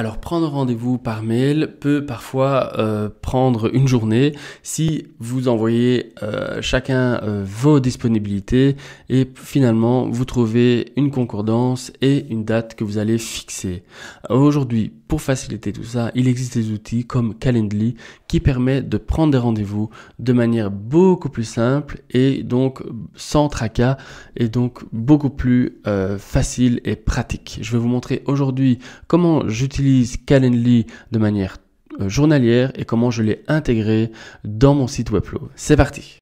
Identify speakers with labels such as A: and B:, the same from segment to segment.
A: Alors prendre rendez-vous par mail peut parfois euh, prendre une journée si vous envoyez euh, chacun euh, vos disponibilités et finalement vous trouvez une concordance et une date que vous allez fixer. Aujourd'hui, pour faciliter tout ça, il existe des outils comme Calendly qui permet de prendre des rendez-vous de manière beaucoup plus simple et donc sans tracas et donc beaucoup plus euh, facile et pratique. Je vais vous montrer aujourd'hui comment j'utilise Calendly de manière euh, journalière et comment je l'ai intégré dans mon site Webflow. C'est parti.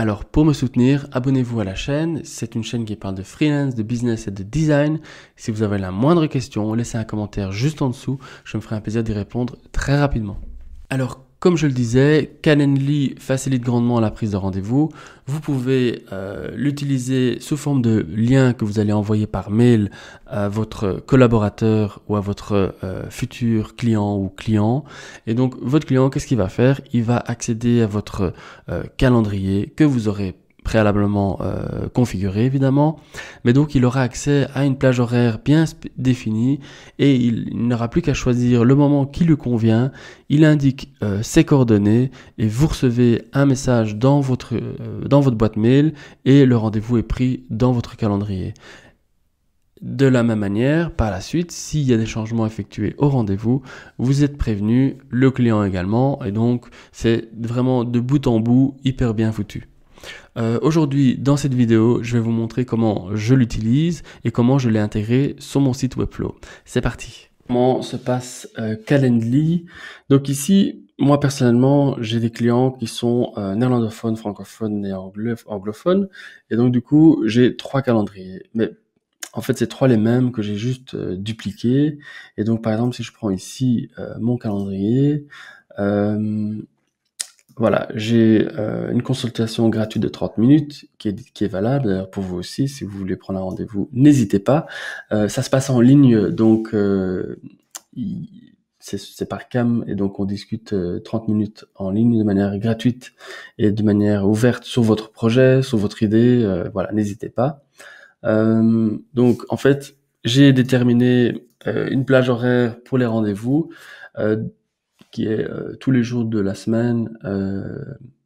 A: Alors pour me soutenir, abonnez-vous à la chaîne. C'est une chaîne qui parle de freelance, de business et de design. Si vous avez la moindre question, laissez un commentaire juste en dessous. Je me ferai un plaisir d'y répondre très rapidement. Alors comme je le disais, Calendly facilite grandement la prise de rendez-vous. Vous pouvez euh, l'utiliser sous forme de lien que vous allez envoyer par mail à votre collaborateur ou à votre euh, futur client ou client. Et donc votre client, qu'est-ce qu'il va faire Il va accéder à votre euh, calendrier que vous aurez préalablement euh, configuré évidemment, mais donc il aura accès à une plage horaire bien définie et il, n'aura plus qu'à choisir le moment qui lui convient, il indique euh, ses coordonnées et vous recevez un message dans votre, euh, dans votre boîte mail et le rendez-vous est pris dans votre calendrier. De la même manière, par la suite, s'il y a des changements effectués au rendez-vous, vous êtes prévenu, le client également, et donc c'est vraiment de bout en bout hyper bien foutu. Euh, aujourd'hui, dans cette vidéo, je vais vous montrer comment je l'utilise et comment je l'ai intégré sur mon site Webflow. C'est parti Comment se passe euh, Calendly Donc ici, moi personnellement, j'ai des clients qui sont euh, néerlandophones, francophones et anglophones. Et donc du coup, j'ai trois calendriers. Mais en fait, c'est trois les mêmes que j'ai juste dupliqués. Et donc par exemple, si je prends ici mon calendrier, voilà, j'ai euh, une consultation gratuite de 30 minutes qui est, qui est valable pour vous aussi. Si vous voulez prendre un rendez-vous, n'hésitez pas. Euh, ça se passe en ligne, donc euh, c'est par cam et donc on discute 30 minutes en ligne de manière gratuite et de manière ouverte sur votre projet, sur votre idée. voilà, n'hésitez pas. donc en fait, j'ai déterminé une plage horaire pour les rendez-vous. Euh, qui est euh, tous les jours de la semaine, euh,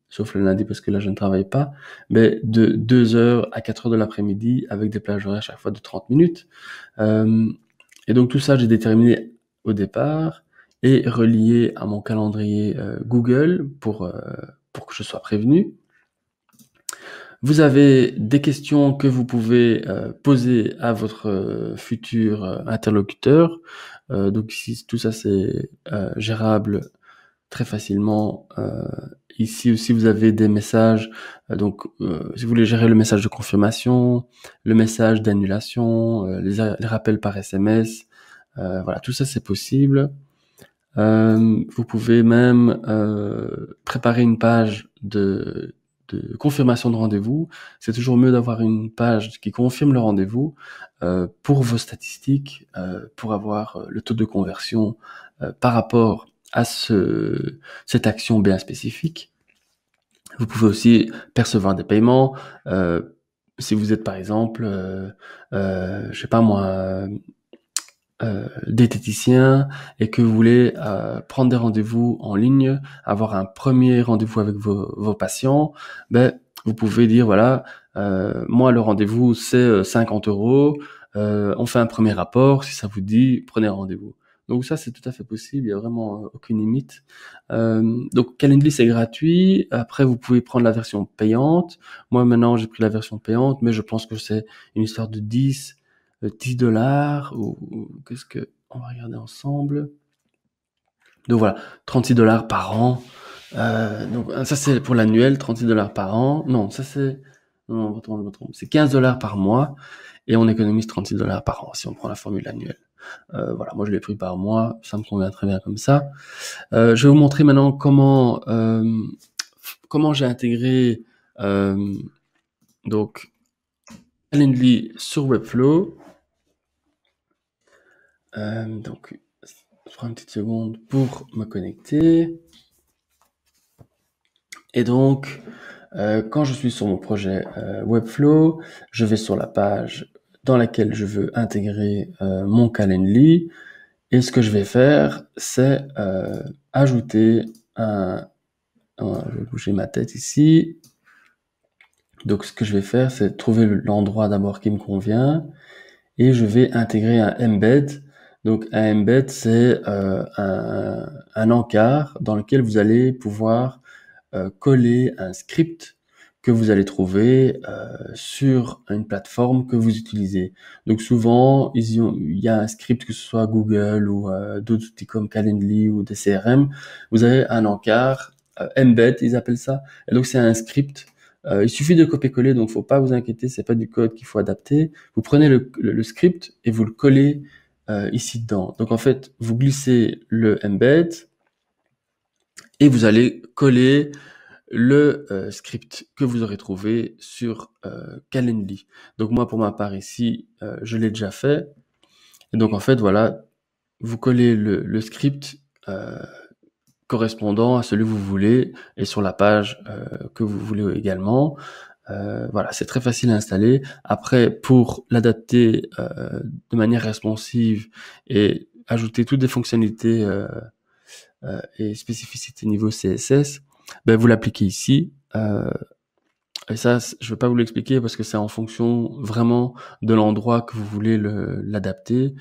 A: sauf le lundi parce que là je ne travaille pas, mais de 2h à 4h de l'après-midi avec des plages horaires à chaque fois de 30 minutes. Euh, et donc tout ça, j'ai déterminé au départ et relié à mon calendrier Google pour, pour que je sois prévenu. Vous avez des questions que vous pouvez euh, poser à votre euh, futur euh, interlocuteur. donc si tout ça, c'est gérable très facilement. ici aussi, vous avez des messages. donc, si vous voulez gérer le message de confirmation, le message d'annulation, les, rappels par SMS, voilà, tout ça, c'est possible. vous pouvez même préparer une page de de confirmation de rendez-vous, c'est toujours mieux d'avoir une page qui confirme le rendez-vous euh, pour vos statistiques, euh, pour avoir euh, le taux de conversion par rapport à ce, cette action bien spécifique. Vous pouvez aussi percevoir des paiements. si vous êtes par exemple, je sais pas moi, euh, diététicien et que vous voulez euh, prendre des rendez-vous en ligne, avoir un premier rendez-vous avec vos, patients, ben, vous pouvez dire, voilà, euh, moi le rendez-vous c'est 50 euh, euros, on fait un premier rapport, si ça vous dit, prenez rendez-vous. Donc ça, c'est tout à fait possible, il n'y a vraiment aucune limite. donc Calendly, c'est gratuit. Après, vous pouvez prendre la version payante. Moi, maintenant, j'ai pris la version payante, mais je pense que c'est une histoire de 10 10 euh, dollars, ou, qu'est-ce que, on va regarder ensemble. Donc voilà, 36 dollars par an. Euh, donc ah, ça c'est pour l'annuel, 36 dollars par an. Non, ça c'est, non, c'est 15 dollars par mois et on économise 36 dollars par an si on prend la formule annuelle. Euh, voilà, moi je l'ai pris par mois, ça me convient très bien comme ça. Euh, je vais vous montrer maintenant comment euh, comment j'ai intégré euh, donc Calendly sur Webflow. Euh, donc, je prends une petite seconde pour me connecter. Et donc, euh, quand je suis sur mon projet euh, Webflow, je vais sur la page dans laquelle je veux intégrer mon Calendly. Et ce que je vais faire, c'est ajouter un... je vais bouger ma tête ici. Donc ce que je vais faire, c'est trouver l'endroit d'abord qui me convient et je vais intégrer un embed. Donc un embed, c'est euh, un, encart dans lequel vous allez pouvoir euh, coller un script que vous allez trouver euh, sur une plateforme que vous utilisez. Donc souvent, il y a un script, que ce soit Google ou d'autres outils comme Calendly ou des CRM, vous avez un encart, embed, ils appellent ça. Et donc c'est un script euh, il suffit de copier-coller, donc faut pas vous inquiéter, c'est pas du code qu'il faut adapter. Vous prenez le, script et vous le collez euh, ici dedans. Donc en fait, vous glissez le embed et vous allez coller le euh, script que vous aurez trouvé sur Calendly. Donc moi pour ma part ici, je l'ai déjà fait. donc en fait voilà, vous collez le, le script correspondant à celui que vous voulez et sur la page euh, que vous voulez également. Euh, voilà, c'est très facile à installer. Après, pour l'adapter euh, de manière responsive et ajouter toutes les fonctionnalités et spécificités niveau CSS, ben, vous l'appliquez ici. et ça, je ne vais pas vous l'expliquer parce que c'est en fonction vraiment de l'endroit que vous voulez l'adapter.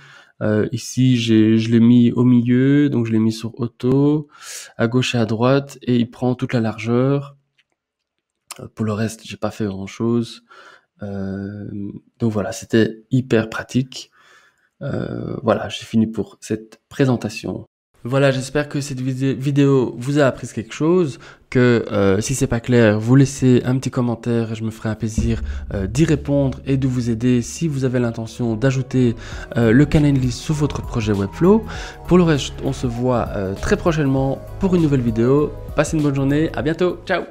A: Euh, ici, je l'ai mis au milieu, donc je l'ai mis sur auto, à gauche et à droite, et il prend toute la largeur. Euh, pour le reste, j'ai pas fait grand chose. Euh, donc voilà, c'était hyper pratique. Euh, voilà, j'ai fini pour cette présentation. Voilà, j'espère que cette vidéo vous a appris quelque chose, que si euh, si c'est pas clair, vous laissez un petit commentaire et je me ferai un plaisir euh, d'y répondre et de vous aider si vous avez l'intention d'ajouter euh, le list sous votre projet Webflow. Pour le reste, on se voit très prochainement pour une nouvelle vidéo. Passez une bonne journée, à bientôt, ciao